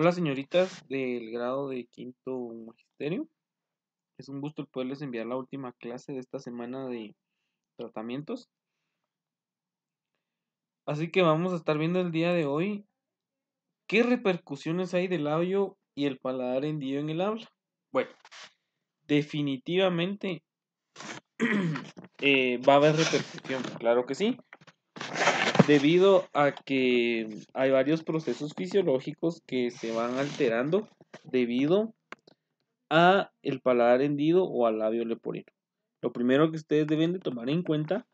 Hola señoritas del grado de quinto magisterio. Es un gusto el poderles enviar la última clase de esta semana de tratamientos. Así que vamos a estar viendo el día de hoy qué repercusiones hay del labio y el paladar hendido en el habla. Bueno, definitivamente eh, va a haber repercusión, claro que sí debido a que hay varios procesos fisiológicos que se van alterando debido a el paladar hendido o al labio leporino. Lo primero que ustedes deben de tomar en cuenta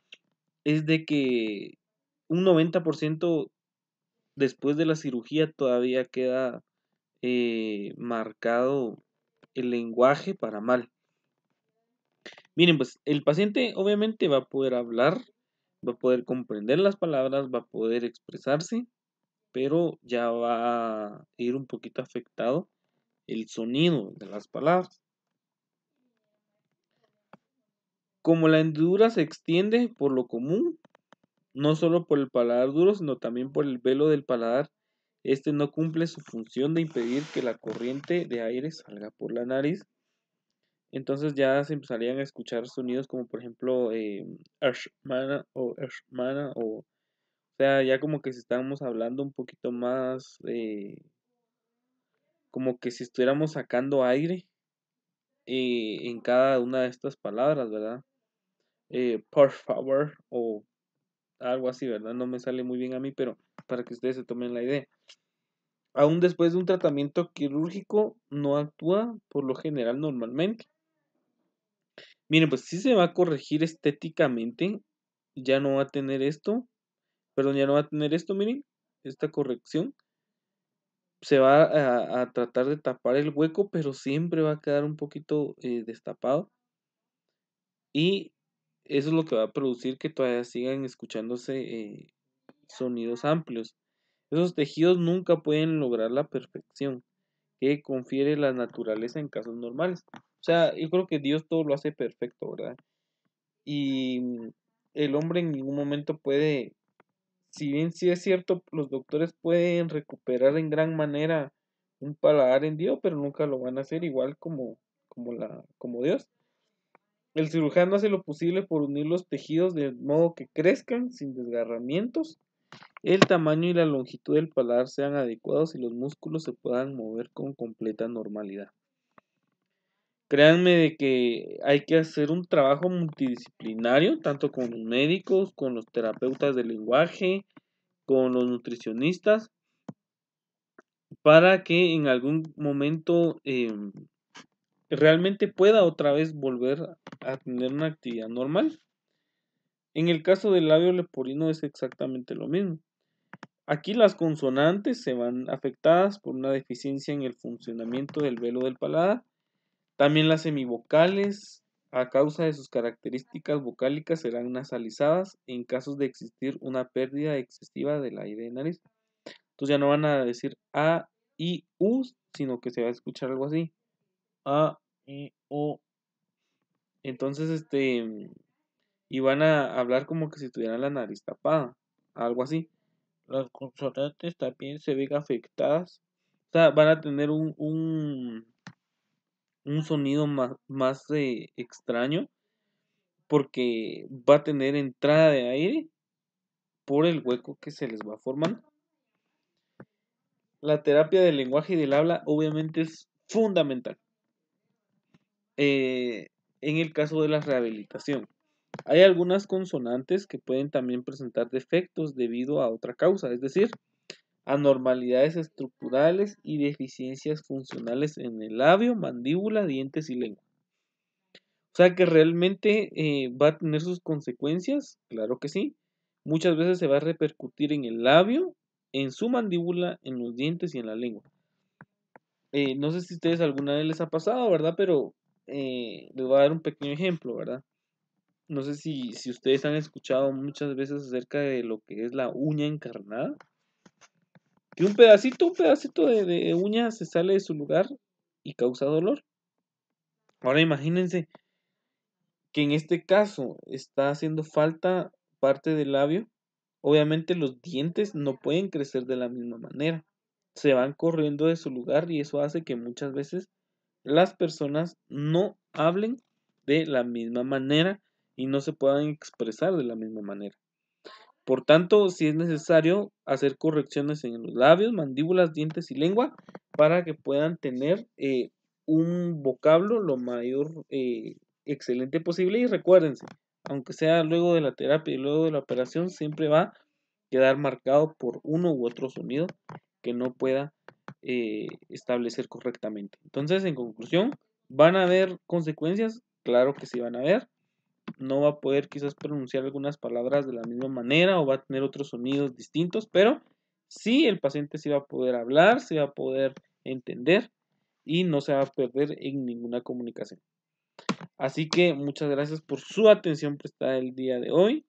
es de que un 90% después de la cirugía todavía queda eh, marcado el lenguaje para mal. Miren, pues el paciente obviamente va a poder hablar va a poder comprender las palabras, va a poder expresarse, pero ya va a ir un poquito afectado el sonido de las palabras. Como la hendidura se extiende por lo común, no solo por el paladar duro, sino también por el velo del paladar, este no cumple su función de impedir que la corriente de aire salga por la nariz entonces ya se empezarían a escuchar sonidos como por ejemplo eh, o Ershmana o, sea, ya como que si estábamos hablando un poquito más, eh, como que si estuviéramos sacando aire eh, en cada una de estas palabras, ¿verdad? por favor o algo así, ¿verdad? No me sale muy bien a mí, pero para que ustedes se tomen la idea. Aún después de un tratamiento quirúrgico no actúa por lo general normalmente. Miren, pues si se va a corregir estéticamente. Ya no va a tener esto. Perdón, ya no va a tener esto, miren. Esta corrección. Se va a, tratar de tapar el hueco, pero siempre va a quedar un poquito eh, destapado. Y eso es lo que va a producir que todavía sigan escuchándose eh, sonidos amplios. Esos tejidos nunca pueden lograr la perfección confiere la naturaleza en casos normales. O sea, yo creo que Dios todo lo hace perfecto, ¿verdad? Y mm, el hombre en ningún momento puede, si bien sí es cierto, los doctores pueden recuperar en gran manera un paladar en Dios, pero nunca lo van a hacer igual como, como, la, como Dios. El cirujano hace lo posible por unir los tejidos de modo que crezcan sin desgarramientos el tamaño y la longitud del paladar sean adecuados y los músculos se puedan mover con completa normalidad. Créanme de que hay que hacer un trabajo multidisciplinario, tanto con los médicos, con los terapeutas del lenguaje, con los nutricionistas, para que en algún momento em, realmente pueda otra vez volver a tener una actividad normal. En el caso del labio leporino es exactamente lo mismo. Aquí las consonantes se van afectadas por una deficiencia en el funcionamiento del velo del paladar. También las semivocales, a causa de sus características vocálicas, serán nasalizadas en casos de existir una pérdida excesiva del aire de nariz. Entonces ya no van a decir A, I, U, sino que se va a escuchar algo así. A, I, e, O. Entonces, este, y van a hablar como que si tuvieran la nariz tapada, algo así. Las consonantes también se ven afectadas, o sea, van a tener un, un, sonido más, más eh, extraño porque va a tener entrada de aire por el hueco que se les va formando. La terapia del lenguaje y del habla obviamente es fundamental eh, en el caso de la rehabilitación. Hay algunas consonantes que pueden también presentar defectos debido a otra causa, es decir, anormalidades estructurales y deficiencias funcionales en el labio, mandíbula, dientes y lengua. O sea que realmente eh, va a tener sus consecuencias, claro que sí. Muchas veces se va a repercutir en el labio, en su mandíbula, en los dientes y en la lengua. Eh, no sé si a ustedes alguna vez les ha pasado, ¿verdad? Pero eh, les voy a dar un pequeño ejemplo, ¿verdad? no sé si, ustedes han escuchado muchas veces acerca de lo que es la uña encarnada. Que un pedacito, un pedacito de uña se sale de su lugar y causa dolor. Ahora imagínense que en este caso está haciendo falta parte del labio. Obviamente los dientes no pueden crecer de la misma manera. Se van corriendo de su lugar y eso hace que muchas veces las personas no hablen de la misma manera y no se puedan expresar de la misma manera. Por tanto, si es necesario, hacer correcciones en los labios, mandíbulas, dientes y lengua para que puedan tener eh, un vocablo lo mayor eh, excelente posible. Y recuérdense, aunque sea luego de la terapia y luego de la operación, siempre va a quedar marcado por uno u otro sonido que no pueda eh, establecer correctamente. Entonces, en conclusión, ¿van a haber consecuencias? Claro que sí van a haber no va a poder quizás pronunciar algunas palabras de la misma manera o va a tener otros sonidos distintos, pero sí el paciente sí va a poder hablar, se va a poder entender y no se va a perder en ninguna comunicación. Así que muchas gracias por su atención prestada el día de hoy.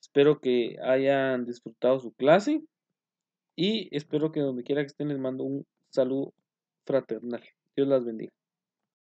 Espero que hayan disfrutado su clase y espero que donde quiera que estén les mando un saludo fraternal. Dios las bendiga.